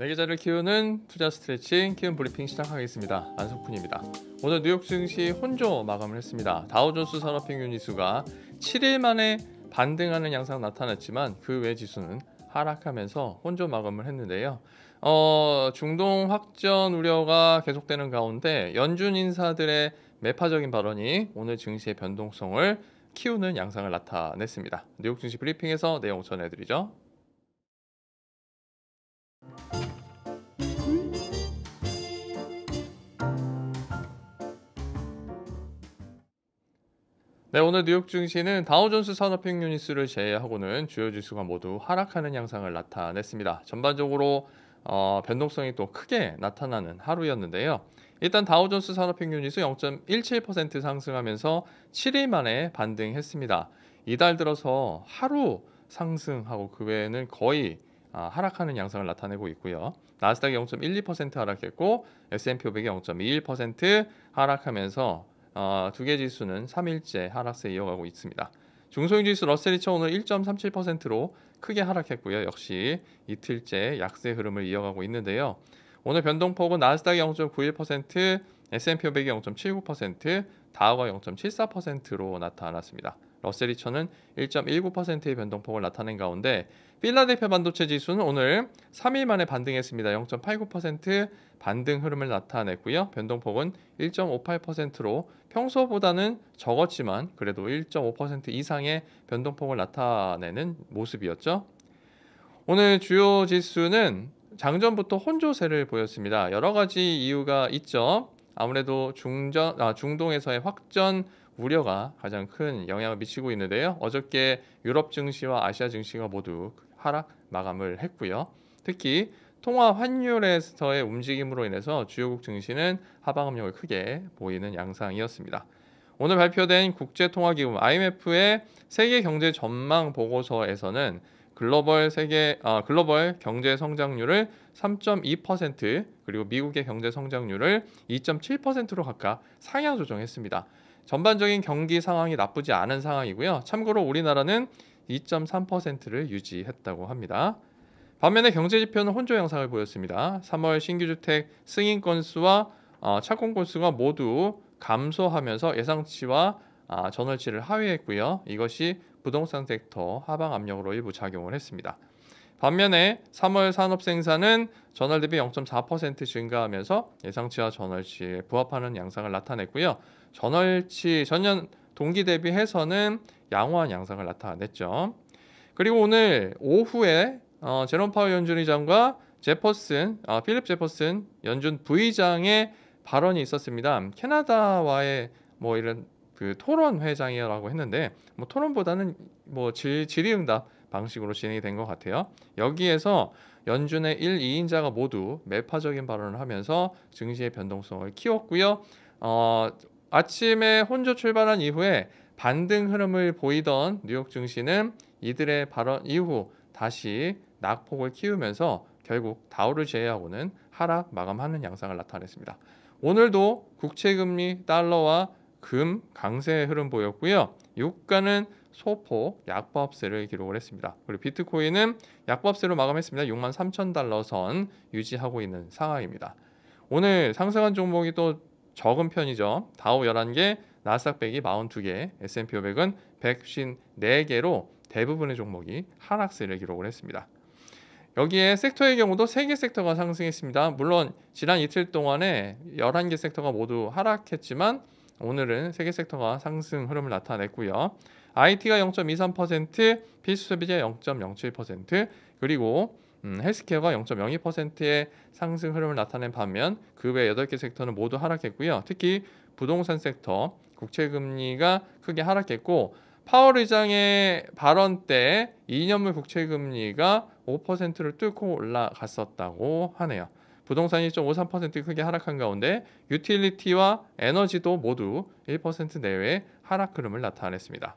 내개자를 키우는 투자 스트레칭 키움 브리핑 시작하겠습니다. 안석훈입니다. 오늘 뉴욕 증시 혼조 마감을 했습니다. 다우존스 산업평유 지수가 7일 만에 반등하는 양상 나타났지만 그 외 지수는 하락하면서 혼조 마감을 했는데요. 어, 중동 확전 우려가 계속되는 가운데 연준 인사들의 매파적인 발언이 오늘 증시의 변동성을 키우는 양상을 나타냈습니다. 뉴욕 증시 브리핑에서 내용 전해드리죠. 네, 오늘 뉴욕 증시는 다우존스 산업평균 지스를 제외하고는 주요 지수가 모두 하락하는 양상을 나타냈습니다. 전반적으로 어, 변동성이 또 크게 나타나는 하루였는데요. 일단 다우존스 산업평균 지수 0.17% 상승하면서 7일 만에 반등했습니다. 이달 들어서 하루 상승하고 그 외에는 거의 아, 하락하는 양상을 나타내고 있고요. 나스닥이 0.12% 하락했고 S&P 500이 0.21% 하락하면서 어, 두개 지수는 3일째 하락세 이어가고 있습니다. 중소형 지수 러셀이 오늘 1.37%로 크게 하락했고요. 역시 이틀째 약세 흐름을 이어가고 있는데요. 오늘 변동폭은 나스닥이 0.91%, S&P 500이 0.79%, 다우가 0.74%로 나타났습니다. 러셀이천은 1.19%의 변동폭을 나타낸 가운데 필라델피아 반도체 지수는 오늘 3일 만에 반등했습니다. 0.89% 반등 흐름을 나타냈고요. 변동폭은 1.58%로 평소보다는 적었지만 그래도 1.5% 이상의 변동폭을 나타내는 모습이었죠. 오늘 주요 지수는 장전부터 혼조세를 보였습니다. 여러 가지 이유가 있죠. 아무래도 중전, 아, 중동에서의 확전 우려가 가장 큰 영향을 미치고 있는데요. 어저께 유럽 증시와 아시아 증시가 모두 하락 마감을 했고요. 특히 통화 환율에서의 움직임으로 인해서 주요국 증시는 하방 압력을 크게 보이는 양상이었습니다. 오늘 발표된 국제통화기금 IMF의 세계 경제 전망 보고서에서는 글로벌 세계 아, 글로벌 경제 성장률을 3.2% 그리고 미국의 경제 성장률을 2.7%로 각각 상향 조정했습니다. 전반적인 경기 상황이 나쁘지 않은 상황이고요. 참고로 우리나라는 2.3%를 유지했다고 합니다. 반면에 경제지표는 혼조 양상을 보였습니다. 3월 신규주택 승인 건수와 어, 착공 건수가 모두 감소하면서 예상치와 아, 전월치를 하회했고요. 이것이 부동산 섹터 하방 압력으로 일부 작용을 했습니다. 반면에 3월 산업 생산은 전월 대비 0.4% 증가하면서 예상치와 전월치에 부합하는 양상을 나타냈고요. 전월치 전년 동기 대비해서는 양호한 양상을 나타냈죠. 그리고 오늘 오후에 어, 제롬 파월 연준 의장과 제퍼슨, 아, 필립 제퍼슨 연준 부의장의 발언이 있었습니다. 캐나다와의 뭐 이런 그 토론 회장이라고 했는데 뭐 토론보다는 뭐 질, 질의응답 방식으로 진행이 된 것 같아요. 여기에서 연준의 1, 2인자가 모두 매파적인 발언을 하면서 증시의 변동성을 키웠고요. 어, 아침에 혼조 출발한 이후에 반등 흐름을 보이던 뉴욕 증시는 이들의 발언 이후 다시 낙폭을 키우면서 결국 다우를 제외하고는 하락 마감하는 양상을 나타냈습니다. 오늘도 국채금리 달러와 금 강세의 흐름 보였고요. 유가는 소폭 약보합세를 기록을 했습니다. 그리고 비트코인은 약보합세로 마감했습니다. 6만 3천 달러 선 유지하고 있는 상황입니다. 오늘 상승한 종목이 또 적은 편이죠. 다우 11개, 나스닥 100이 42개, S&P 500은 154개로 대부분의 종목이 하락세를 기록을 했습니다. 여기에 섹터의 경우도 3개 섹터가 상승했습니다. 물론 지난 이틀 동안에 11개 섹터가 모두 하락했지만 오늘은 3개 섹터가 상승 흐름을 나타냈고요. IT가 0.23%, 비수소비가 0.07%, 그리고 음, 헬스케어가 0.02%의 상승 흐름을 나타낸 반면 그외 8개 섹터는 모두 하락했고요. 특히 부동산 섹터, 국채금리가 크게 하락했고 파월 의장의 발언 때 2년물 국채금리가 5%를 뚫고 올라갔었다고 하네요. 부동산이 1.53% 크게 하락한 가운데 유틸리티와 에너지도 모두 1% 내외 의 하락 흐름을 나타냈습니다.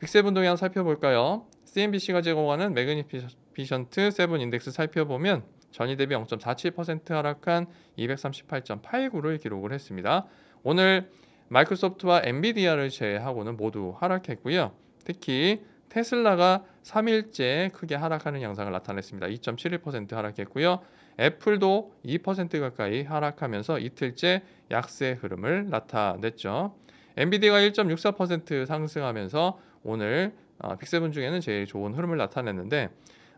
빅세븐 동향 살펴볼까요? CNBC가 제공하는 매그니피션트 세븐 인덱스 살펴보면 전일 대비 0.47% 하락한 238.89를 기록을 했습니다. 오늘 마이크로소프트와 엔비디아를 제외하고는 모두 하락했고요. 특히 테슬라가 3일째 크게 하락하는 양상을 나타냈습니다. 2.71% 하락했고요. 애플도 2% 가까이 하락하면서 이틀째 약세 흐름을 나타냈죠. 엔비디아가 1.64% 상승하면서 오늘 어, 빅세븐 중에는 제일 좋은 흐름을 나타냈는데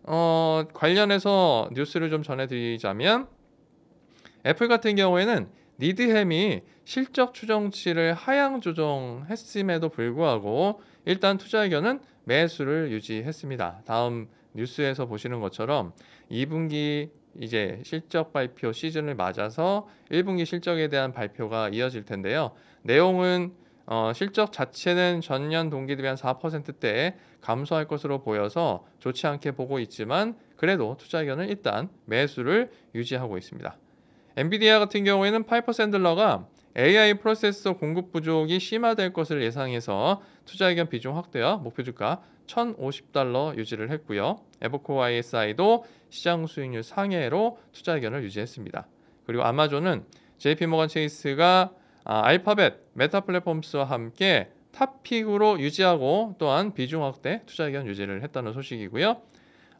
어, 관련해서 뉴스를 좀 전해드리자면 애플 같은 경우에는 니드햄이 실적 추정치를 하향 조정했음에도 불구하고 일단 투자 의견은 매수를 유지했습니다. 다음 뉴스에서 보시는 것처럼 2분기 이제 실적 발표 시즌을 맞아서 1분기 실적에 대한 발표가 이어질 텐데요. 내용은 어, 실적 자체는 전년 동기 대비 한 4%대 에 감소할 것으로 보여서 좋지 않게 보고 있지만 그래도 투자 의견은 일단 매수를 유지하고 있습니다. 엔비디아 같은 경우에는 파러가 AI 프로세서 공급 부족이 심화될 것을 예상해서 투자 의견 비중 확대와 목표 주가 1,050달러 유지를 했고요. 에버코 ISI도 시장 수익률 상회로 투자 의견을 유지했습니다. 그리고 아마존은 JP모간 체이스가 아, 알파벳, 메타 플랫폼스와 함께 탑픽으로 유지하고 또한 비중 확대 투자 의견 유지를 했다는 소식이고요.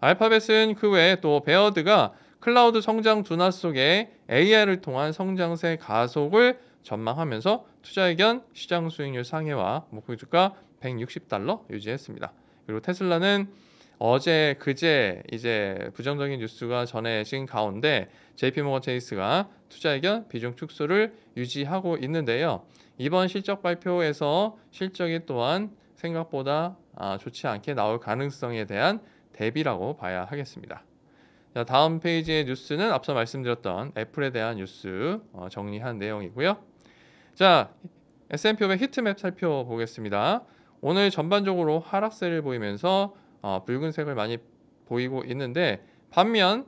알파벳은 그 외에 또 베어드가 클라우드 성장 둔화 속에 AI를 통한 성장세 가속을 전망하면서 투자 의견 시장 수익률 상회와 목표 주가 160달러 유지했습니다. 그리고 테슬라는 어제 그제 이제 부정적인 뉴스가 전해진 가운데 JP모건 체이스가 투자 의견 비중 축소를 유지하고 있는데요. 이번 실적 발표에서 실적이 또한 생각보다 아, 좋지 않게 나올 가능성에 대한 대비라고 봐야 하겠습니다. 자, 다음 페이지의 뉴스는 앞서 말씀드렸던 애플에 대한 뉴스 어, 정리한 내용이고요. 자, S&P 500 히트맵 살펴보겠습니다. 오늘 전반적으로 하락세를 보이면서 어, 붉은색을 많이 보이고 있는데 반면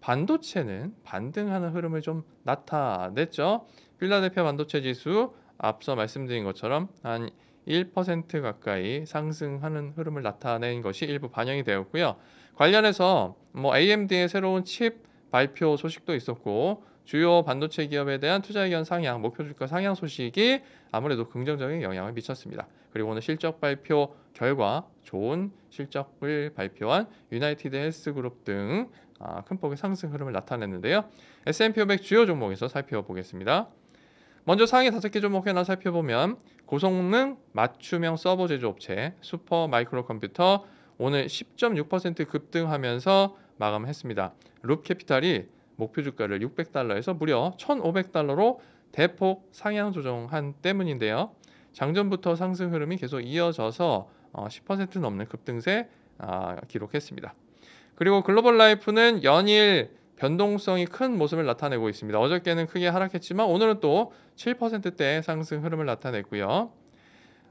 반도체는 반등하는 흐름을 좀 나타냈죠. 필라델피아 반도체 지수 앞서 말씀드린 것처럼 한 1% 가까이 상승하는 흐름을 나타낸 것이 일부 반영이 되었고요. 관련해서 뭐 AMD의 새로운 칩 발표 소식도 있었고 주요 반도체 기업에 대한 투자 의견 상향, 목표 주가 상향 소식이 아무래도 긍정적인 영향을 미쳤습니다. 그리고 오늘 실적 발표 결과 좋은 실적을 발표한 유나이티드 헬스그룹 등큰 아, 폭의 상승 흐름을 나타냈는데요. S&P 500 주요 종목에서 살펴보겠습니다. 먼저 상위 다섯 개 종목에 나 살펴보면 고성능 맞춤형 서버 제조업체 슈퍼 마이크로 컴퓨터 오늘 10.6% 급등하면서 마감했습니다. 룹 캐피탈이 목표 주가를 600달러에서 무려 1,500달러로 대폭 상향 조정한 때문인데요. 장전부터 상승 흐름이 계속 이어져서 10% 어, 넘는 급등세 아, 기록했습니다. 그리고 글로벌 라이프는 연일 변동성이 큰 모습을 나타내고 있습니다. 어저께는 크게 하락했지만 오늘은 또 7%대 상승 흐름을 나타냈고요.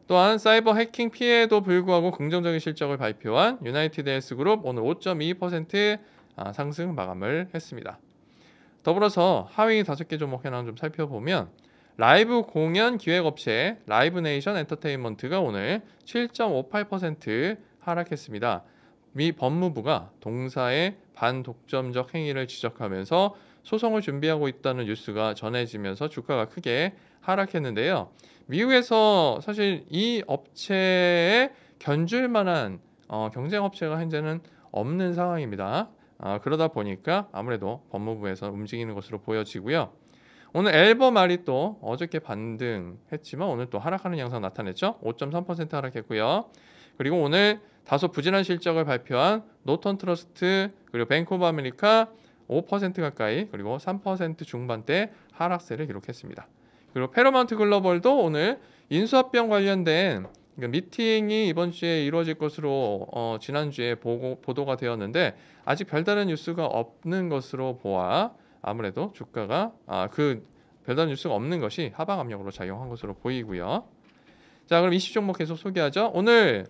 또한 사이버 해킹 피해에도 불구하고 긍정적인 실적을 발표한 유나이티드 헬스그룹 오늘 5.2% 아, 상승 마감을 했습니다. 더불어서 하위 다섯 개 종목 현황 좀 살펴보면 라이브 공연 기획업체 라이브네이션 엔터테인먼트가 오늘 7.58% 하락했습니다. 미 법무부가 동사의 반독점적 행위를 지적하면서 소송을 준비하고 있다는 뉴스가 전해지면서 주가가 크게 하락했는데요. 미국에서 사실 이 업체에 견줄 만한 어, 경쟁 업체가 현재는 없는 상황입니다. 아, 그러다 보니까 아무래도 법무부에서 움직이는 것으로 보여지고요. 오늘 앨범알이 또 어저께 반등했지만 오늘 또 하락하는 양상 나타냈죠. 5.3% 하락했고요. 그리고 오늘 다소 부진한 실적을 발표한 노턴 트러스트 그리고 뱅크 오브 아메리카 5% 가까이 그리고 3% 중반대 하락세를 기록했습니다. 그리고 페로마운트 글로벌도 오늘 인수합병 관련된 그러니까 미팅이 이번 주에 이루어질 것으로 어, 지난주에 보고, 보도가 되었는데 아직 별다른 뉴스가 없는 것으로 보아 아무래도 주가가 아, 그 별다른 뉴스가 없는 것이 하방 압력으로 작용한 것으로 보이고요. 자 그럼 이슈 종목 계속 소개하죠. 오늘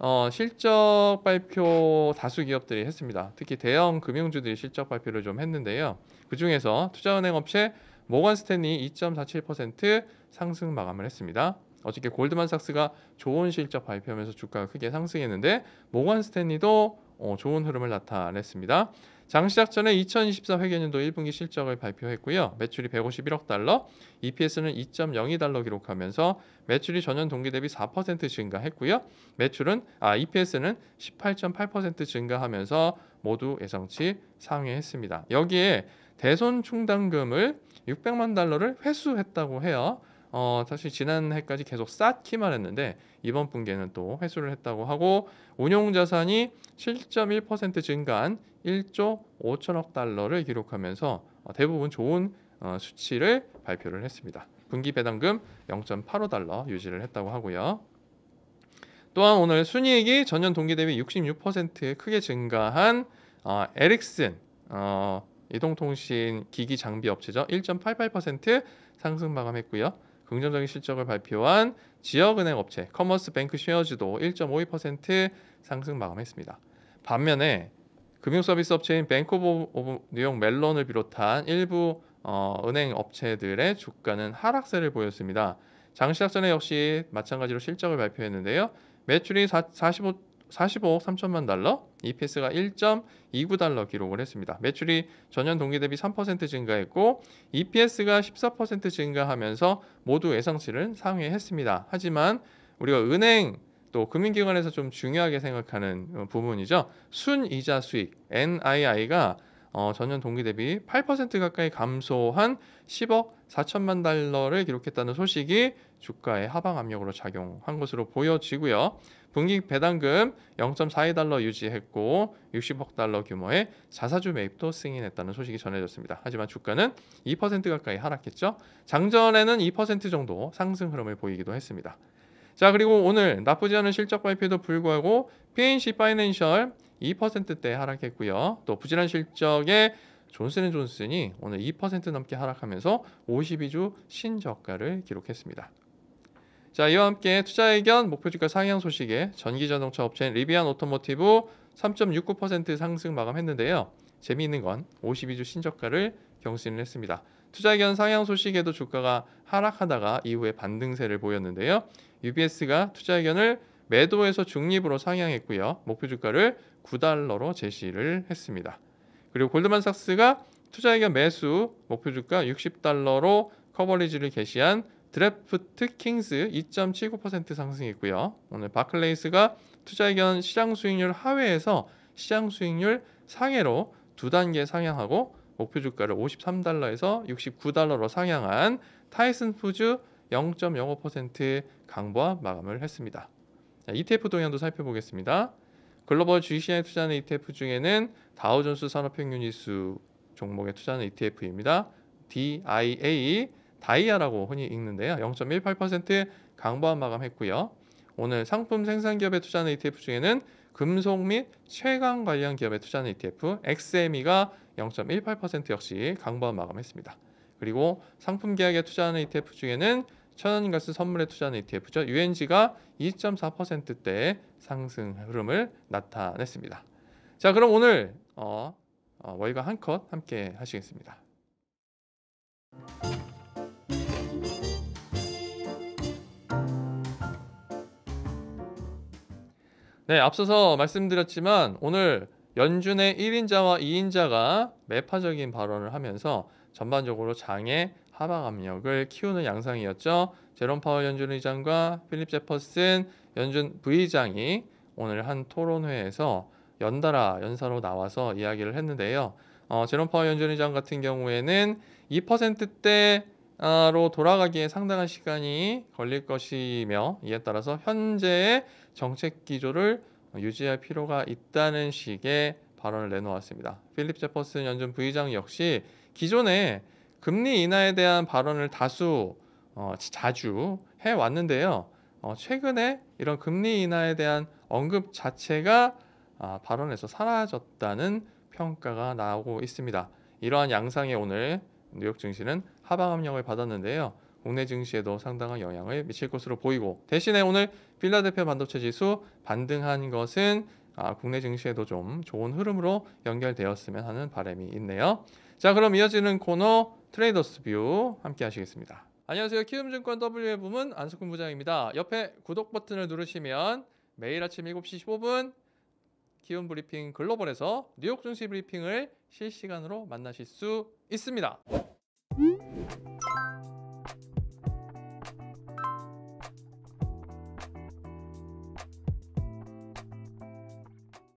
어, 실적 발표 다수 기업들이 했습니다. 특히 대형 금융주들이 실적 발표를 좀 했는데요. 그 중에서 투자은행 업체 모건스탠리 2.47% 상승 마감을 했습니다. 어저께 골드만삭스가 좋은 실적 발표하면서 주가가 크게 상승했는데 모건 스탠리도 어, 좋은 흐름을 나타냈습니다. 장 시작 전에 2024회계년도 1분기 실적을 발표했고요. 매출이 151억 달러, EPS는 2.02달러 기록하면서 매출이 전년 동기 대비 4% 증가했고요. 매출은 아 EPS는 18.8% 증가하면서 모두 예상치 상회했습니다. 여기에 대손 충당금을 600만 달러를 회수했다고 해요. 어, 사실 지난해까지 계속 쌓기만 했는데 이번 분기에는 또 회수를 했다고 하고 운용 자산이 7.1% 증가한 1조 5천억 달러를 기록하면서 어, 대부분 좋은 어, 수치를 발표를 했습니다. 분기 배당금 0.85달러 유지를 했다고 하고요. 또한 오늘 순이익이 전년 동기 대비 66%에 크게 증가한 어, 에릭슨 어, 이동통신 기기 장비 업체죠. 1.88% 상승 마감했고요. 긍정적인 실적을 발표한 지역은행 업체 커머스 뱅크 쉐어즈도 1.52% 상승 마감했습니다. 반면에 금융 서비스 업체인 뱅크 오브 뉴욕 멜론을 비롯한 일부 어, 은행 업체들의 주가는 하락세를 보였습니다. 장 시작 전에 역시 마찬가지로 실적을 발표했는데요. 매출이 45 45억 3천만 달러, EPS가 1.29달러 기록을 했습니다. 매출이 전년 동기 대비 3% 증가했고 EPS가 14% 증가하면서 모두 예상치를 상회했습니다. 하지만 우리가 은행 또 금융기관에서 좀 중요하게 생각하는 어, 부분이죠. 순이자 수익 NII가 어, 전년 동기 대비 8% 가까이 감소한 10억 4천만 달러를 기록했다는 소식이 주가에 하방 압력으로 작용한 것으로 보여지고요. 분기 배당금 0.42달러 유지했고 60억 달러 규모의 자사주 매입도 승인했다는 소식이 전해졌습니다. 하지만 주가는 2% 가까이 하락했죠. 장전에는 2% 정도 상승 흐름을 보이기도 했습니다. 자 그리고 오늘 나쁘지 않은 실적 발표에도 불구하고 PNC 파이낸셜 2%대 하락했고요. 또 부진한 실적에 존슨앤존슨이 오늘 2% 넘게 하락하면서 52주 신저가를 기록했습니다. 자, 이와 함께 투자 의견 목표주가 상향 소식에 전기자동차 업체인 리비안 오토모티브 3.69% 상승 마감했는데요. 재미있는 건 52주 신저가를 경신을 했습니다. 투자 의견 상향 소식에도 주가가 하락하다가 이후에 반등세를 보였는데요. UBS가 투자 의견을 매도에서 중립으로 상향했고요. 목표 주가를 9달러로 제시를 했습니다. 그리고 골드만삭스가 투자 의견 매수 목표 주가 60달러로 커버리지를 개시한 드래프트 킹스 2.79% 상승했고요. 오늘 바클레이스가 투자 의견 시장 수익률 하회에서 시장 수익률 상해로 두 단계 상향하고 목표 주가를 53달러에서 69달러로 상향한 타이슨 푸즈 0.05% 강보와 마감을 했습니다. 자, ETF 동향도 살펴보겠습니다. 글로벌 주식시장에 투자하는 ETF 중에는 다우존스 산업평균 지수 종목에 투자하는 ETF입니다. DIA, 다이아라고 흔히 읽는데요. 0.18% 강보한 마감했고요. 오늘 상품 생산 기업에 투자하는 ETF 중에는 금속 및 최강 관련 기업에 투자하는 ETF XME가 0.18% 역시 강보한 마감했습니다. 그리고 상품 계약에 투자하는 ETF 중에는 천연가스 선물에 투자한 ETF죠. UNG가 2.4%대 상승 흐름을 나타냈습니다. 자, 그럼 오늘 어, 어, 월가 한 컷 함께 하시겠습니다. 네, 앞서서 말씀드렸지만 오늘 연준의 1인자와 2인자가 매파적인 발언을 하면서 전반적으로 장에 하방 압력을 키우는 양상이었죠. 제롬 파월 연준 의장과 필립 제퍼슨 연준 부의장이 오늘 한 토론회에서 연달아 연사로 나와서 이야기를 했는데요. 어, 제롬 파월 연준 의장 같은 경우에는 2%대로 돌아가기에 상당한 시간이 걸릴 것이며 이에 따라서 현재의 정책 기조를 유지할 필요가 있다는 식의 발언을 내놓았습니다. 필립 제퍼슨 연준 부의장 역시 기존에 금리 인하에 대한 발언을 다수 어, 자주 해 왔는데요. 어, 최근에 이런 금리 인하에 대한 언급 자체가 아, 발언에서 사라졌다는 평가가 나오고 있습니다. 이러한 양상에 오늘 뉴욕 증시는 하방 압력을 받았는데요. 국내 증시에도 상당한 영향을 미칠 것으로 보이고 대신에 오늘 필라델피아 반도체 지수 반등한 것은 아, 국내 증시에도 좀 좋은 흐름으로 연결되었으면 하는 바람이 있네요. 자 그럼 이어지는 코너 트레이더스 뷰 함께 하시겠습니다. 안녕하세요. 키움증권 W의 부문 안수근 부장입니다. 옆에 구독 버튼을 누르시면 매일 아침 7시 15분 키움 브리핑 글로벌에서 뉴욕 증시 브리핑을 실시간으로 만나실 수 있습니다.